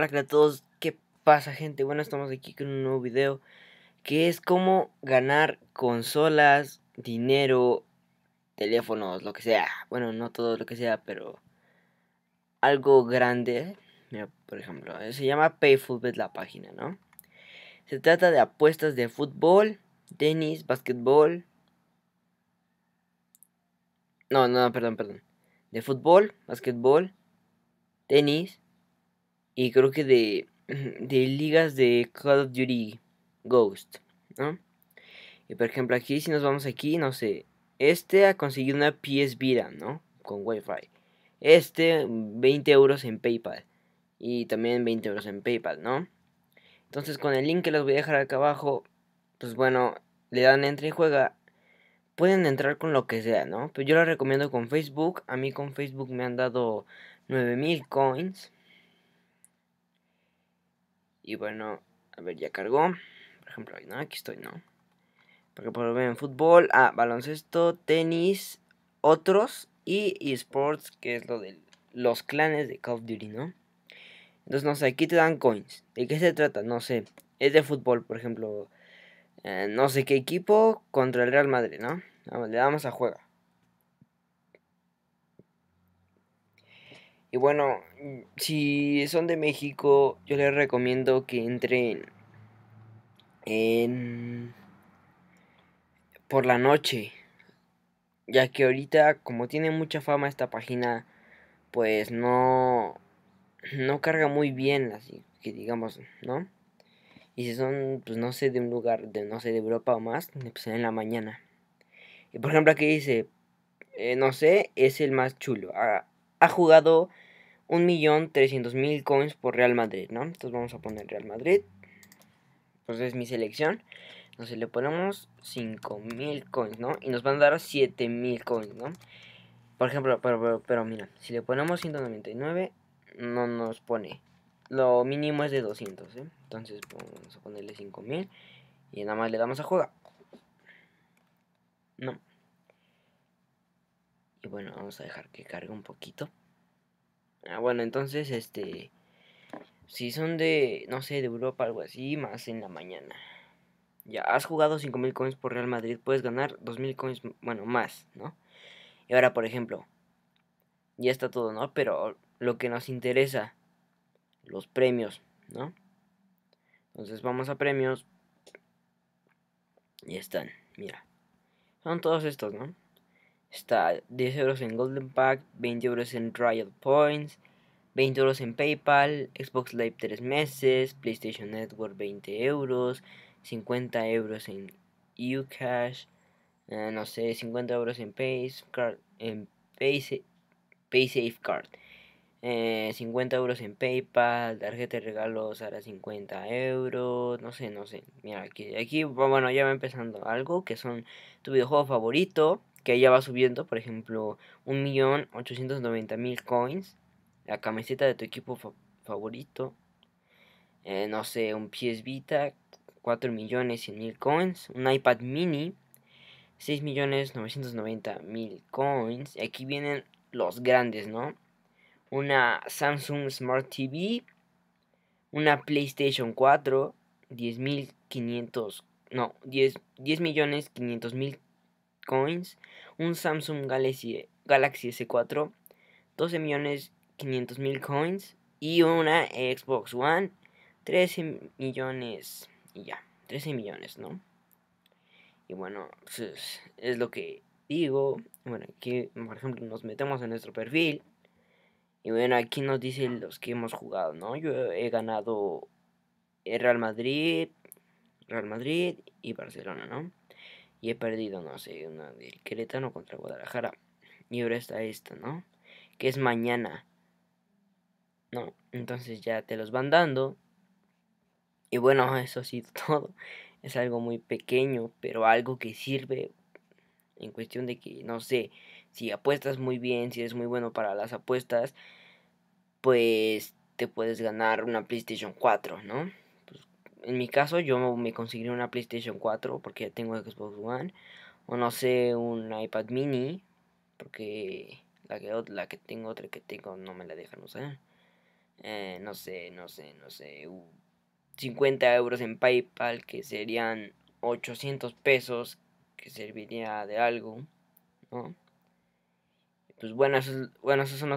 Hola a todos, ¿qué pasa gente? Bueno, estamos aquí con un nuevo video que es cómo ganar consolas, dinero, teléfonos, lo que sea. Bueno, no todo lo que sea, pero algo grande. por ejemplo, eh, se llama PayFootbet la página, ¿no? Se trata de apuestas de fútbol, tenis, basquetbol No, no, perdón, perdón. De fútbol, basquetbol tenis, y creo que de, ligas de Call of Duty Ghost, ¿no? Y por ejemplo aquí si nos vamos aquí, no sé, este ha conseguido una PS Vita, ¿no? Con Wi-Fi. Este 20 mm, euros en PayPal. Y también 20 euros en PayPal, ¿no? Entonces con el link que les voy a dejar acá abajo, pues bueno, le dan entra y juega. Pueden entrar con lo que sea, ¿no? Pero pues yo lo recomiendo con Facebook. A mí con Facebook me han dado 9000 coins. Y bueno, a ver, ya cargó. Por ejemplo, Aquí estoy, ¿no? Porque por ver en fútbol, ah, baloncesto, tenis, otros y esports, que es lo de los clanes de Call of Duty, ¿no? Entonces, no sé, aquí te dan coins. ¿De qué se trata? No sé. Es de fútbol, por ejemplo. Eh, no sé qué equipo contra el Real Madrid, ¿no? Le damos a juega. Y bueno, mm, si son de México, yo les recomiendo que entren en por la noche, ya que ahorita como tiene mucha fama esta página, pues no no carga muy bien, así que digamos, ¿no? Y si son, pues no sé, de un lugar, de no sé, de Europa o más, eh, pues en la mañana. Y por ejemplo aquí dice, eh, no sé, es el más chulo. Ah, ha jugado 1.300.000 coins por Real Madrid, ¿no? Entonces vamos a poner Real Madrid. Pues es mi selección. Entonces le ponemos 5.000 coins, ¿no? Y nos van a dar 7.000 coins, ¿no? Por ejemplo, pero, pero, mira, si le ponemos 199, no nos pone. Lo mínimo es de 200, ¿eh? Entonces vamos a ponerle 5.000 y nada más le damos a jugar. No, bueno, vamos a dejar que cargue un poquito. Ah, bueno, entonces, este... Si son de, no sé, de Europa, algo así, más en la mañana. Ya, has jugado 5.000 coins por Real Madrid, puedes ganar 2.000 coins, bueno, más, ¿no? Y ahora, por ejemplo, ya está todo, ¿no? Pero lo que nos interesa, los premios, ¿no? Entonces vamos a premios. Y están, mira. Son todos estos, ¿no? Está 10 euros en Golden Pack, 20 euros en Riot Points, 20 euros en PayPal, Xbox Live 3 meses, PlayStation Network 20 euros, 50 euros en Ucash, eh, no sé, 50 euros en PaySafeCard, en PaySafeCard, 50 eh, euros en PayPal, tarjeta de regalos Ahora 50 euros, no sé, no sé. Mira, aquí, aquí, bueno, ya va empezando algo que son tu videojuego favorito que ya va subiendo, por ejemplo, 1.890.000 coins, la camiseta de tu equipo favorito, eh, no sé, un PS Vita, 4.100.000 coins, un iPad mini, 6.990.000 coins, y aquí vienen los grandes, ¿no? Una Samsung Smart TV, una PlayStation 4, 10.500, no, 10.500.000 coins, un Samsung Galaxy, Galaxy S4, 12 millones 500 mil coins y una Xbox One, 13 millones y ya, 13 millones, ¿no? Y bueno, pues, es lo que digo. Bueno, aquí, por ejemplo, nos metemos en nuestro perfil. Y bueno, aquí nos dicen los que hemos jugado, ¿no? Yo he ganado eh, Real Madrid, Real Madrid y Barcelona, ¿no? y he perdido, no sé, una del Querétaro contra Guadalajara. Y ahora está esta, ¿no? Que es mañana. No, entonces ya te los van dando. Y bueno, eso sí, todo. Es algo muy pequeño, pero algo que sirve en cuestión de que, no sé, si apuestas muy bien, si eres muy bueno para las apuestas, pues te puedes ganar una PlayStation 4, ¿no? en mi caso yo me conseguiré una PlayStation 4 porque ya tengo Xbox One. O no sé, un iPad mini. Porque la que, tengo, otra que tengo, no me la dejan usar. Eh, no sé, no sé, no sé. 50 euros en PayPal que serían 800 pesos que serviría de algo. ¿no? Pues bueno, esos, bueno, esos son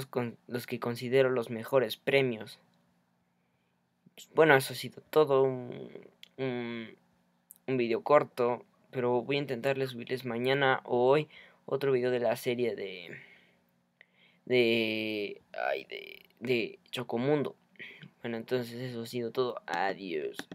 los que considero los mejores premios bueno, eso ha sido todo. Un, un, un video corto. Pero voy a intentarles subirles mañana o hoy otro video de la serie de. de. Ay, de. de Chocomundo. Bueno, entonces eso ha sido todo. Adiós.